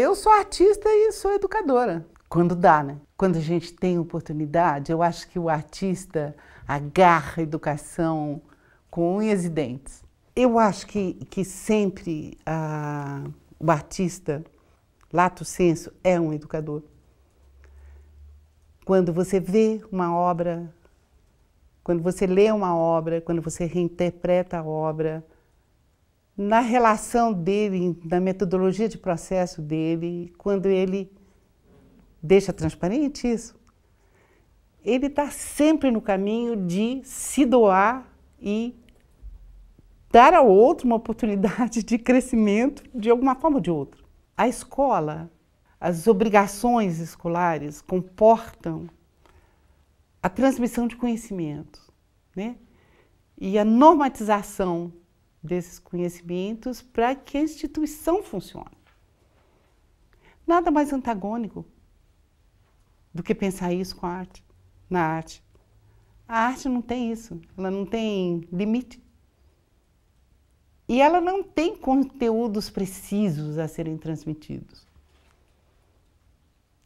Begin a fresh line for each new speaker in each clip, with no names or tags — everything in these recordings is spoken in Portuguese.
Eu sou artista e sou educadora, quando dá, né? Quando a gente tem oportunidade, eu acho que o artista agarra a educação com unhas e dentes. Eu acho que, que sempre ah, o artista, lato senso, é um educador. Quando você vê uma obra, quando você lê uma obra, quando você reinterpreta a obra, na relação dele, na metodologia de processo dele, quando ele deixa transparente isso, ele está sempre no caminho de se doar e dar ao outro uma oportunidade de crescimento de alguma forma ou de outra. A escola, as obrigações escolares comportam a transmissão de conhecimentos, né? E a normatização desses conhecimentos para que a instituição funcione. Nada mais antagônico do que pensar isso com a arte, na arte. A arte não tem isso, ela não tem limite. E ela não tem conteúdos precisos a serem transmitidos.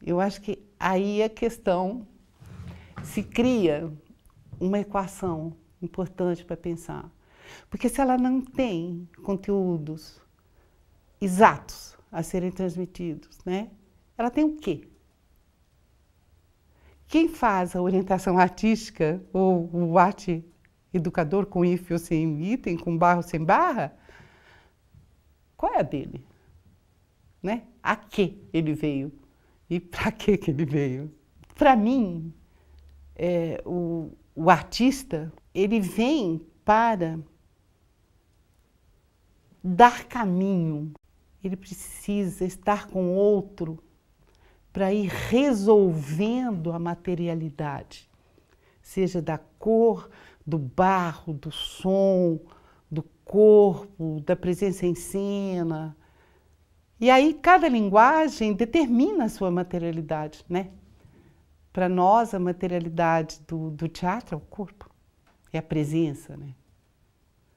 Eu acho que aí a questão se cria uma equação importante para pensar. Porque se ela não tem conteúdos exatos a serem transmitidos, né? Ela tem o quê? Quem faz a orientação artística ou o arte educador com hífen ou sem item, com barra ou sem barra, qual é a dele? Né? A que ele veio? E para que que ele veio? Para mim, é, o, o artista, ele vem para dar caminho. Ele precisa estar com outro para ir resolvendo a materialidade, seja da cor, do barro, do som, do corpo, da presença em cena. E aí cada linguagem determina a sua materialidade, né? Para nós a materialidade do, do teatro é o corpo, é a presença, né?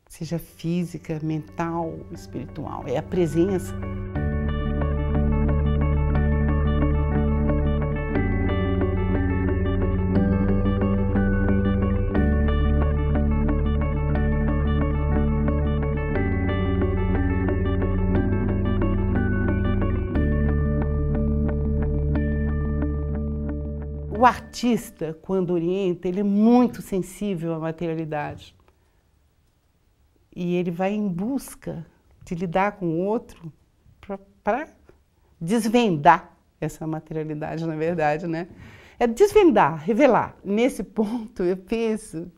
seja física, mental, espiritual. É a presença. O artista, quando orienta, ele é muito sensível à materialidade e ele vai em busca de lidar com o outro para desvendar essa materialidade, na verdade, né? É desvendar, revelar. Nesse ponto, eu penso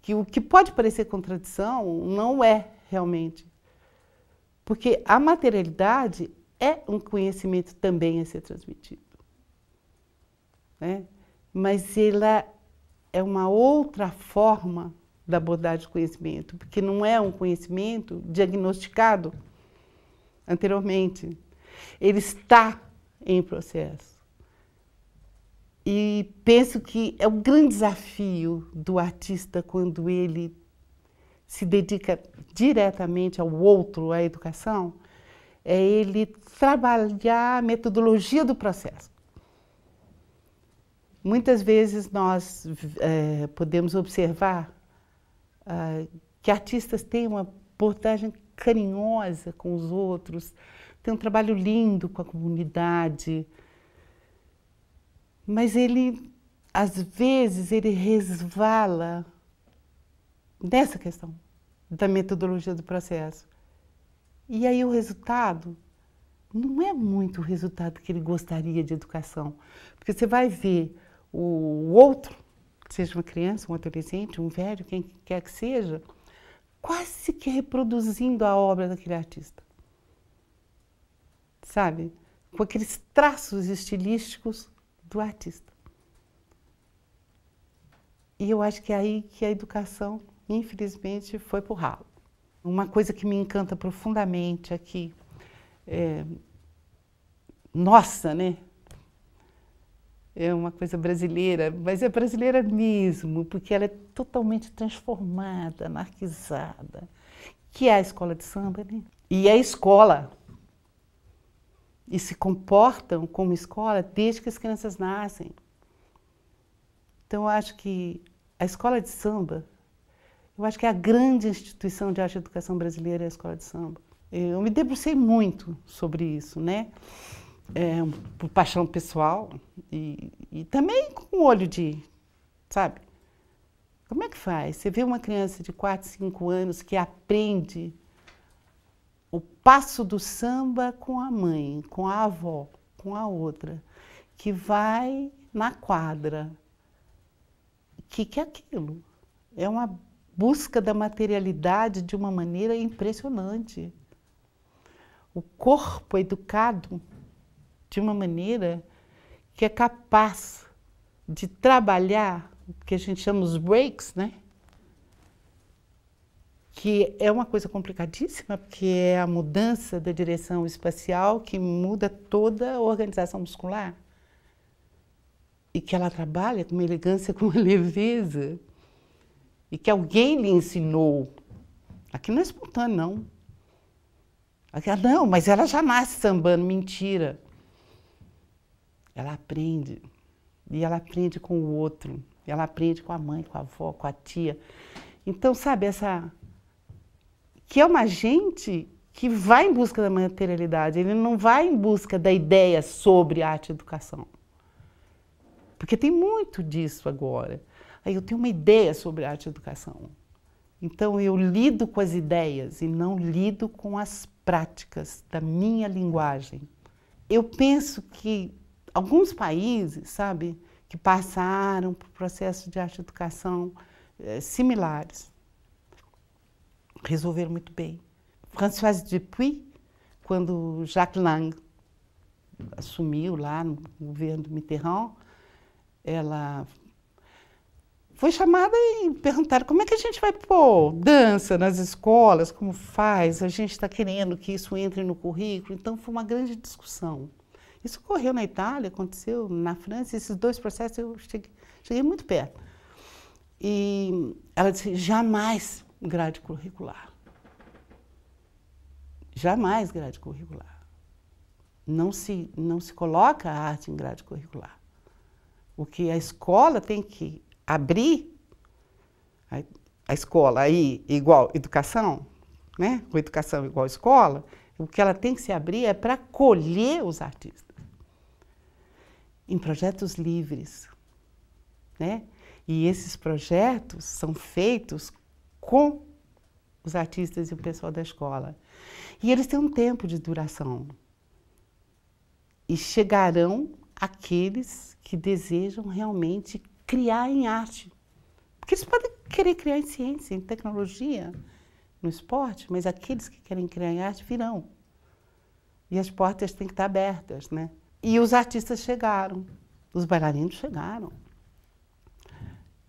que o que pode parecer contradição não é realmente. Porque a materialidade é um conhecimento também a ser transmitido. Né? Mas ela é uma outra forma da abordagem do conhecimento, porque não é um conhecimento diagnosticado anteriormente. Ele está em processo. E penso que é o um grande desafio do artista quando ele se dedica diretamente ao outro, à educação, é ele trabalhar a metodologia do processo. Muitas vezes nós é, podemos observar ah, que artistas têm uma abordagem carinhosa com os outros, têm um trabalho lindo com a comunidade, mas ele, às vezes, ele resvala nessa questão da metodologia do processo. E aí o resultado não é muito o resultado que ele gostaria de educação, porque você vai ver o outro seja uma criança, um adolescente, um velho, quem quer que seja, quase que reproduzindo a obra daquele artista. Sabe? Com aqueles traços estilísticos do artista. E eu acho que é aí que a educação, infelizmente, foi o ralo. Uma coisa que me encanta profundamente aqui, é, eh, nossa, né? é uma coisa brasileira, mas é brasileira mesmo, porque ela é totalmente transformada, anarquizada, que é a escola de samba, né? E é escola. E se comportam como escola desde que as crianças nascem. Então, eu acho que a escola de samba, eu acho que é a grande instituição de arte e educação brasileira é a escola de samba. Eu me debrucei muito sobre isso, né? é, por paixão pessoal e, e também com o olho de, sabe? Como é que faz? Você vê uma criança de 4, 5 anos que aprende o passo do samba com a mãe, com a avó, com a outra, que vai na quadra. O que, que é aquilo? É uma busca da materialidade de uma maneira impressionante. O corpo é educado de uma maneira que é capaz de trabalhar o que a gente chama os breaks, né? Que é uma coisa complicadíssima, porque é a mudança da direção espacial que muda toda a organização muscular. E que ela trabalha com uma elegância, com uma leveza. E que alguém lhe ensinou. Aqui não é espontâneo, não. Aqui, é, não, mas ela já nasce sambando. Mentira. Ela aprende. E ela aprende com o outro. Ela aprende com a mãe, com a avó, com a tia. Então, sabe, essa. Que é uma gente que vai em busca da materialidade, ele não vai em busca da ideia sobre arte e educação. Porque tem muito disso agora. Aí eu tenho uma ideia sobre arte e educação. Então eu lido com as ideias e não lido com as práticas da minha linguagem. Eu penso que alguns países, sabe, que passaram por processos de arte-educação eh, similares. Resolveram muito bem. Françoise Dupuy, quando Jacques Lang assumiu lá no governo do Mitterrand, ela foi chamada e perguntaram como é que a gente vai pôr dança nas escolas, como faz, a gente está querendo que isso entre no currículo. Então foi uma grande discussão. Isso ocorreu na Itália, aconteceu na França, esses dois processos eu cheguei, cheguei muito perto. E ela disse: jamais grade curricular. Jamais grade curricular. Não se, não se coloca a arte em grade curricular. O que a escola tem que abrir, a, a escola aí igual educação, né? com educação igual escola, o que ela tem que se abrir é para acolher os artistas em projetos livres. Né? E esses projetos são feitos com os artistas e o pessoal da escola. E eles têm um tempo de duração. E chegarão aqueles que desejam realmente criar em arte. Porque eles podem querer criar em ciência, em tecnologia, no esporte, mas aqueles que querem criar em arte virão. E as portas têm que estar abertas, né? E os artistas chegaram, os bailarinos chegaram.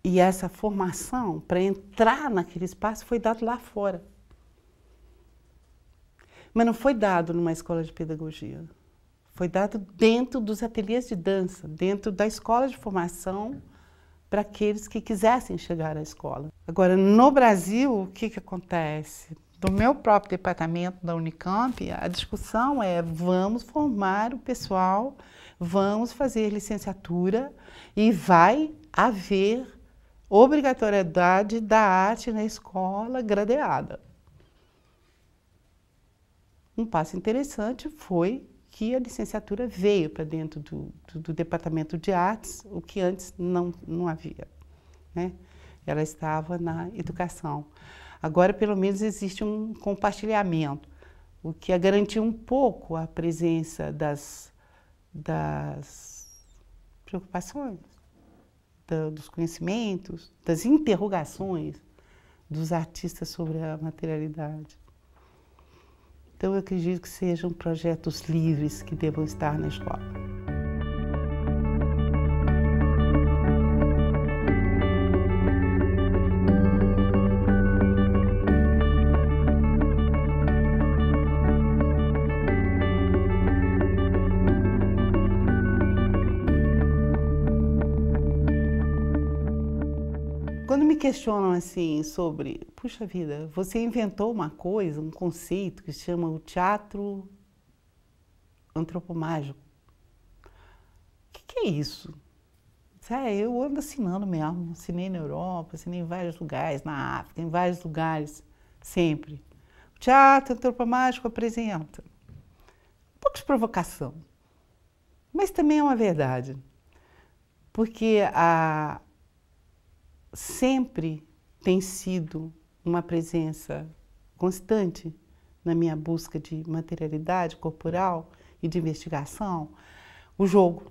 E essa formação para entrar naquele espaço foi dado lá fora. Mas não foi dado numa escola de pedagogia. Foi dado dentro dos ateliês de dança, dentro da escola de formação para aqueles que quisessem chegar à escola. Agora, no Brasil, o que, que acontece? do meu próprio departamento da Unicamp, a discussão é vamos formar o pessoal, vamos fazer licenciatura e vai haver obrigatoriedade da arte na escola gradeada. Um passo interessante foi que a licenciatura veio para dentro do, do, do, departamento de artes, o que antes não, não havia. Né? Ela estava na educação. Agora, pelo menos, existe um compartilhamento, o que é garantir um pouco a presença das, das preocupações, da, dos conhecimentos, das interrogações dos artistas sobre a materialidade. Então, eu acredito que sejam projetos livres que devam estar na escola. Quando me questionam assim sobre, puxa vida, você inventou uma coisa, um conceito que se chama o teatro antropomágico. O que, que é isso? É, eu ando assinando mesmo, assinei na Europa, assinei em vários lugares, na África, em vários lugares, sempre. O teatro antropomágico apresenta um pouco de provocação, mas também é uma verdade, porque a, sempre tem sido uma presença constante na minha busca de materialidade corporal e de investigação, o jogo.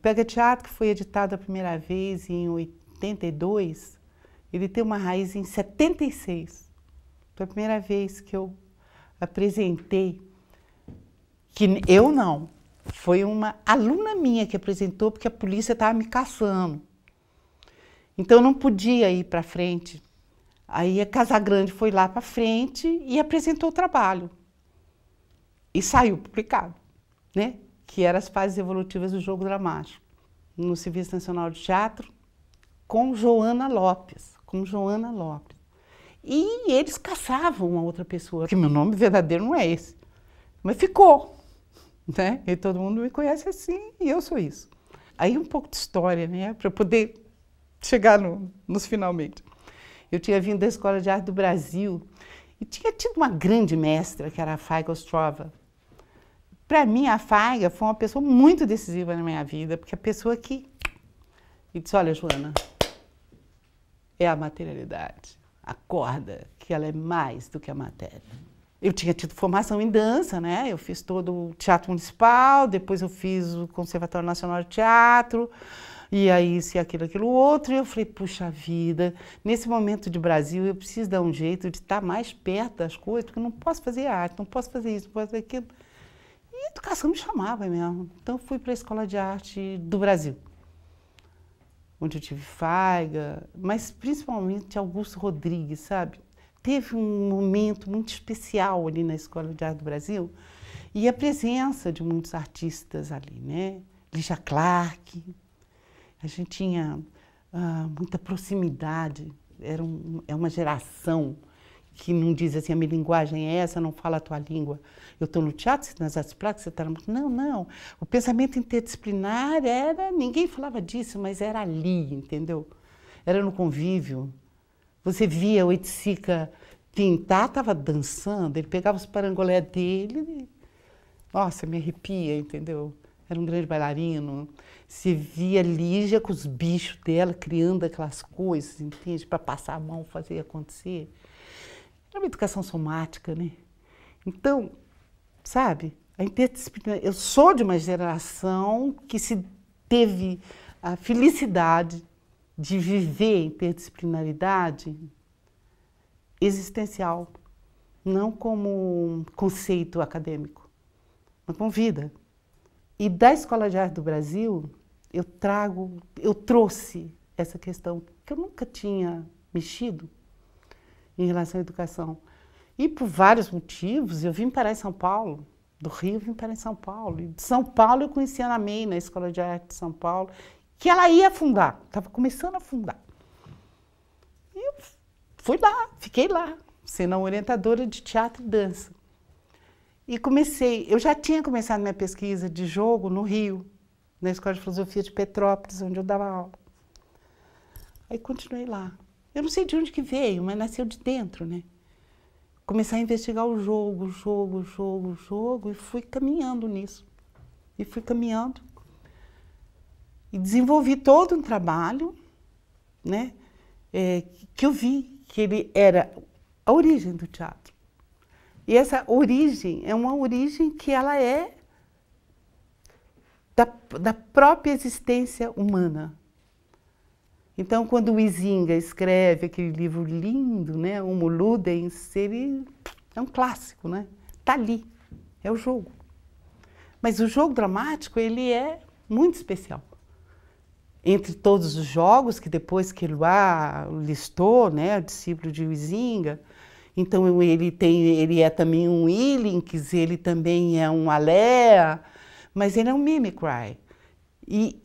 Pega Teatro, que foi editado a primeira vez em 82, ele tem uma raiz em 76. Foi a primeira vez que eu apresentei, que eu não, foi uma aluna minha que apresentou, porque a polícia estava me caçando. Então não podia ir para frente. Aí a Casagrande foi lá para frente e apresentou o trabalho. E saiu publicado, né? que eram as fases evolutivas do jogo dramático, no Serviço Nacional de Teatro, com Joana Lopes, com Joana Lopes. E eles caçavam uma outra pessoa, que meu nome verdadeiro não é esse, mas ficou, né? E todo mundo me conhece assim, e eu sou isso. Aí um pouco de história, né, para poder chegar no, nos finalmente. Eu tinha vindo da Escola de Arte do Brasil e tinha tido uma grande mestra, que era a Faiga Ostrova. Para mim, a Faiga foi uma pessoa muito decisiva na minha vida, porque a pessoa que... E disse, olha, Joana, é a materialidade. Acorda que ela é mais do que a matéria. Eu tinha tido formação em dança, né? Eu fiz todo o Teatro Municipal, depois eu fiz o Conservatório Nacional de Teatro, e aí isso e aquilo, aquilo outro. E eu falei, puxa vida, nesse momento de Brasil eu preciso dar um jeito de estar tá mais perto das coisas, porque eu não posso fazer arte, não posso fazer isso, não posso fazer aquilo. E a educação me chamava mesmo. Então fui para a Escola de Arte do Brasil, onde eu tive Faiga, mas principalmente Augusto Rodrigues, sabe? Teve um momento muito especial ali na Escola de Arte do Brasil e a presença de muitos artistas ali, né? Ligia Clark, a gente tinha ah, muita proximidade, era um, é uma geração que não diz assim, a minha linguagem é essa, não fala a tua língua. Eu estou no teatro, tá nas artes plásticas, você está Não, não. O pensamento interdisciplinar era... Ninguém falava disso, mas era ali, entendeu? Era no convívio. Você via o Etsica pintar, estava dançando, ele pegava os parangolé dele... Nossa, me arrepia, entendeu? Era um grande bailarino. Você via Lígia com os bichos dela, criando aquelas coisas, entende? Para passar a mão, fazer acontecer. Era uma educação somática, né? Então, sabe, a interdisciplinar. Eu sou de uma geração que se teve a felicidade de viver interdisciplinaridade existencial, não como um conceito acadêmico, mas como vida. E da Escola de Arte do Brasil, eu trago, eu trouxe essa questão que eu nunca tinha mexido em relação à educação. E por vários motivos, eu vim parar em São Paulo, do Rio eu vim parar em São Paulo. E de São Paulo eu conheci a Ana May, na Escola de Arte de São Paulo, que ela ia fundar, estava começando a fundar. E eu fui lá, fiquei lá, sendo a orientadora de teatro e dança. E comecei, eu já tinha começado minha pesquisa de jogo no Rio, na Escola de Filosofia de Petrópolis, onde eu dava aula. Aí continuei lá. Eu não sei de onde que veio, mas nasceu de dentro, né? Comecei a investigar o jogo, o jogo, o jogo, o jogo, e fui caminhando nisso. E fui caminhando. E desenvolvi todo um trabalho, né? É, que eu vi que ele era a origem do teatro. E essa origem é uma origem que ela é da, da própria existência humana. Então, quando o Izinga escreve aquele livro lindo, né, Homo Ludens, ele é um clássico, né? Tá ali, é o jogo. Mas o jogo dramático, ele é muito especial. Entre todos os jogos que depois que Luá listou, né, o discípulo de Izinga, então ele tem, ele é também um Illinkis, ele também é um Alea, mas ele é um mimicry. E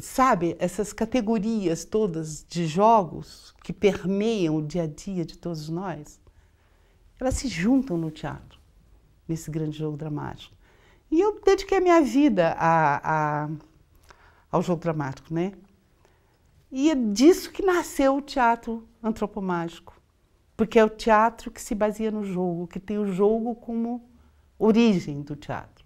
sabe, essas categorias todas de jogos que permeiam o dia a dia de todos nós, elas se juntam no teatro, nesse grande jogo dramático. E eu dediquei a minha vida a, a, ao jogo dramático, né? E é disso que nasceu o teatro antropomágico, porque é o teatro que se baseia no jogo, que tem o jogo como origem do teatro.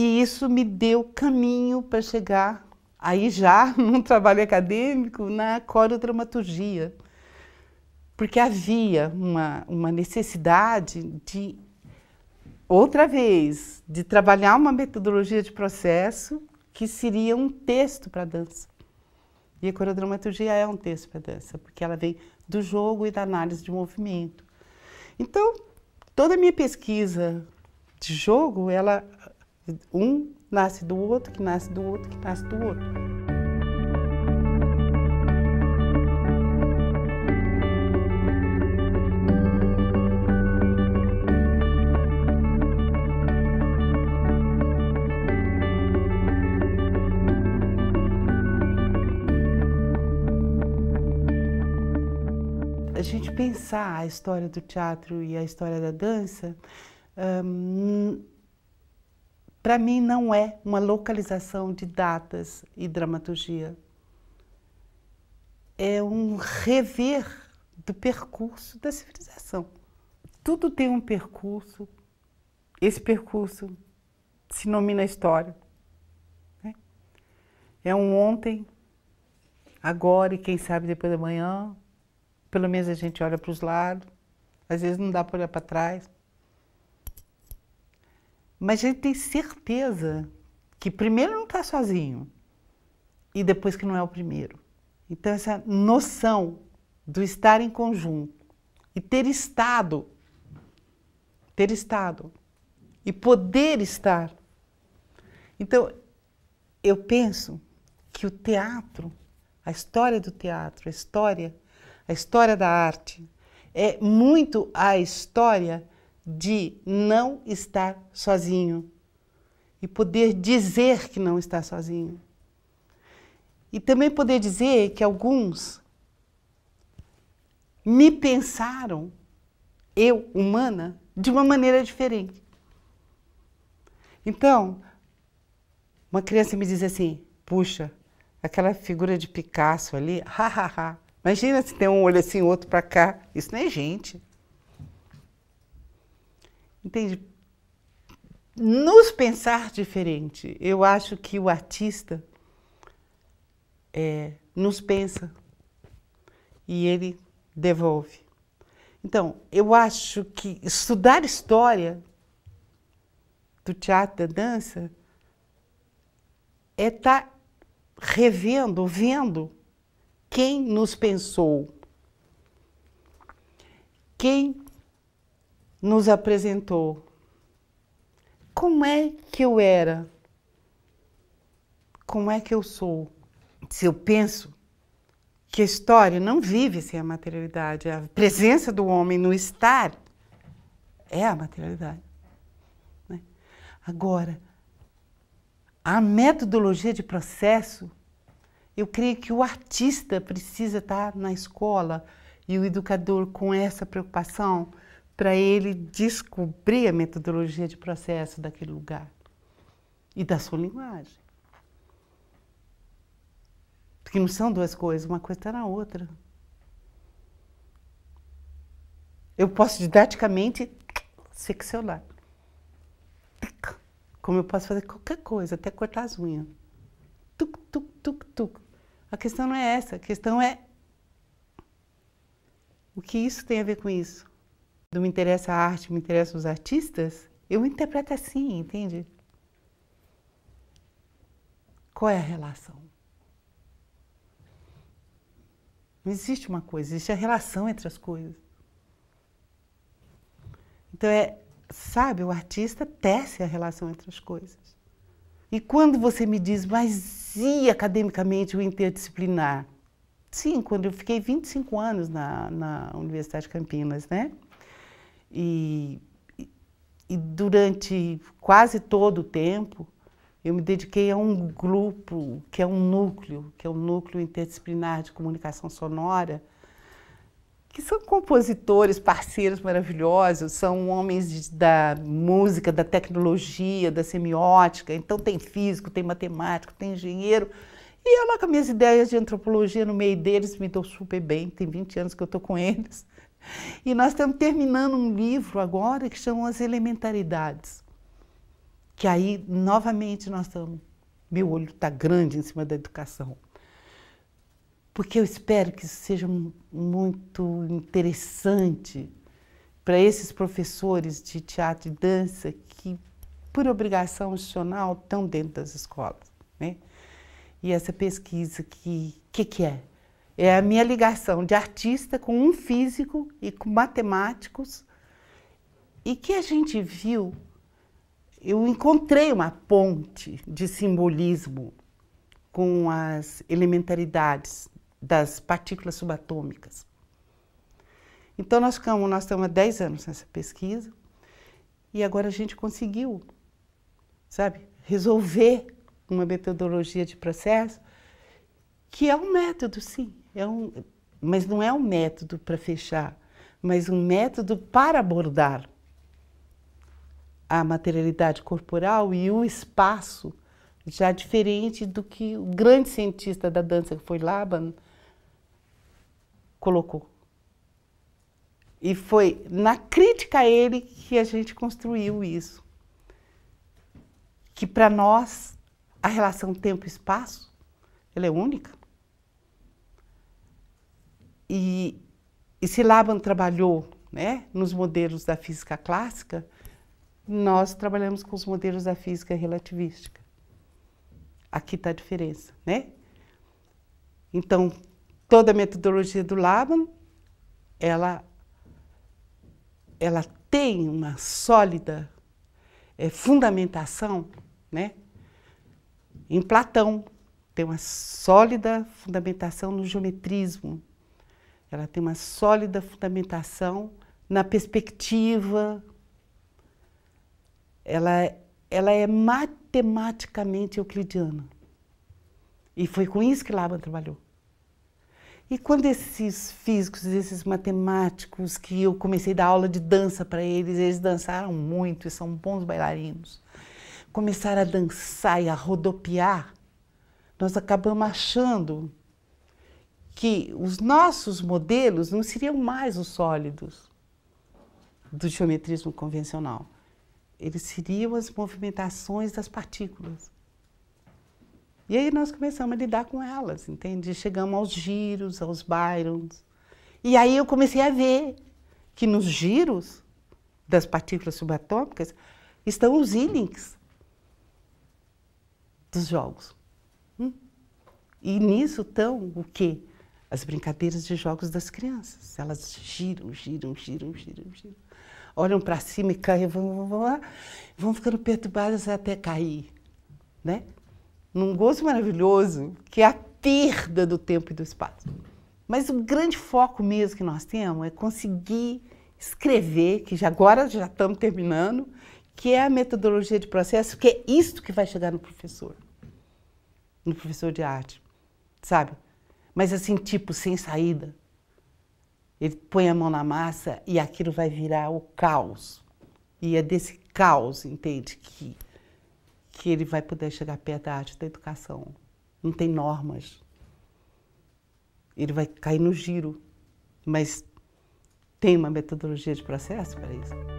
E isso me deu caminho para chegar aí já num trabalho acadêmico na coreodramaturgia, porque havia uma, uma necessidade de outra vez de trabalhar uma metodologia de processo que seria um texto para dança. E a coreodramaturgia é um texto para dança, porque ela vem do jogo e da análise de movimento. Então, toda a minha pesquisa de jogo, ela um nasce do outro, que nasce do outro, que nasce do outro. A gente pensar a história do teatro e a história da dança. Hum, para mim não é uma localização de datas e dramaturgia. É um rever do percurso da civilização. Tudo tem um percurso. Esse percurso se nomina história. Né? É um ontem, agora e quem sabe depois da manhã. Pelo menos a gente olha para os lados. Às vezes não dá para olhar para trás. Mas ele tem certeza que primeiro não está sozinho e depois que não é o primeiro. Então essa noção do estar em conjunto e ter estado, ter estado e poder estar. Então eu penso que o teatro, a história do teatro, a história, a história da arte é muito a história de não estar sozinho e poder dizer que não está sozinho. E também poder dizer que alguns me pensaram, eu, humana, de uma maneira diferente. Então, uma criança me diz assim: puxa, aquela figura de Picasso ali, hahaha. Imagina se tem um olho assim, outro para cá. Isso não é gente entende? Nos pensar diferente. Eu acho que o artista é, nos pensa e ele devolve. Então, eu acho que estudar história do teatro, da dança, é estar tá revendo, vendo quem nos pensou, quem nos apresentou. Como é que eu era? Como é que eu sou? Se eu penso que a história não vive sem a materialidade, a presença do homem no estar é a materialidade. Né? Agora, a metodologia de processo, eu creio que o artista precisa estar na escola e o educador com essa preocupação para ele descobrir a metodologia de processo daquele lugar e da sua linguagem. Porque não são duas coisas, uma coisa está na outra. Eu posso didaticamente seccionar. Como eu posso fazer qualquer coisa, até cortar as unhas. Tuc, tuc, tuc, tuc. A questão não é essa, a questão é o que isso tem a ver com isso? não me interessa a arte, me interessam os artistas, eu interpreto assim, entende? Qual é a relação? Não existe uma coisa, existe a relação entre as coisas. Então é, sabe, o artista tece a relação entre as coisas. E quando você me diz, mas e academicamente o interdisciplinar? Sim, quando eu fiquei 25 anos na, na Universidade de Campinas, né? E, e durante quase todo o tempo, eu me dediquei a um grupo que é um núcleo, que é um núcleo interdisciplinar de comunicação sonora, que são compositores, parceiros maravilhosos, são homens da música, da tecnologia, da semiótica. Então tem físico, tem matemático, tem engenheiro. E eu lá com minhas ideias de antropologia no meio deles me dou super bem. Tem 20 anos que eu estou com eles. E nós estamos terminando um livro agora que chama As Elementaridades. Que aí, novamente, nós estamos. Meu olho está grande em cima da educação. Porque eu espero que isso seja muito interessante para esses professores de teatro e dança que, por obrigação institucional, estão dentro das escolas. Né? E essa pesquisa que, que, que é? é a minha ligação de artista com um físico e com matemáticos e que a gente viu, eu encontrei uma ponte de simbolismo com as elementaridades das partículas subatômicas. Então nós ficamos, nós estamos há 10 anos nessa pesquisa e agora a gente conseguiu, sabe, resolver uma metodologia de processo que é um método, sim, é um, mas não é um método para fechar, mas um método para abordar a materialidade corporal e o espaço, já diferente do que o grande cientista da dança, que foi Laban, colocou. E foi na crítica a ele que a gente construiu isso. Que para nós a relação tempo-espaço ela é única. E, e se Laban trabalhou né, nos modelos da física clássica, nós trabalhamos com os modelos da física relativística. Aqui está a diferença, né? Então, toda a metodologia do Laban, ela, ela tem uma sólida é, fundamentação, né? Em Platão, tem uma sólida fundamentação no geometrismo, ela tem uma sólida fundamentação na perspectiva. Ela, é, ela é matematicamente euclidiana. E foi com isso que Laban trabalhou. E quando esses físicos, esses matemáticos, que eu comecei a dar aula de dança para eles, eles dançaram muito e são bons bailarinos, começaram a dançar e a rodopiar, nós acabamos achando que os nossos modelos não seriam mais os sólidos do geometrismo convencional. Eles seriam as movimentações das partículas. E aí nós começamos a lidar com elas, entende? Chegamos aos giros, aos Byrons. E aí eu comecei a ver que nos giros das partículas subatômicas estão os innings dos jogos. Hum? E nisso estão o quê? as brincadeiras de jogos das crianças. Elas giram, giram, giram, giram, giram. Olham para cima e caem, vão, vão, lá, vão ficando perturbadas até cair. Né? Num gozo maravilhoso, que é a perda do tempo e do espaço. Mas o grande foco mesmo que nós temos é conseguir escrever, que já, agora já estamos terminando, que é a metodologia de processo, que é isto que vai chegar no professor, no professor de arte, sabe? mas assim, tipo, sem saída. Ele põe a mão na massa e aquilo vai virar o caos. E é desse caos, entende, que, que ele vai poder chegar perto da arte da educação. Não tem normas. Ele vai cair no giro, mas tem uma metodologia de processo para isso.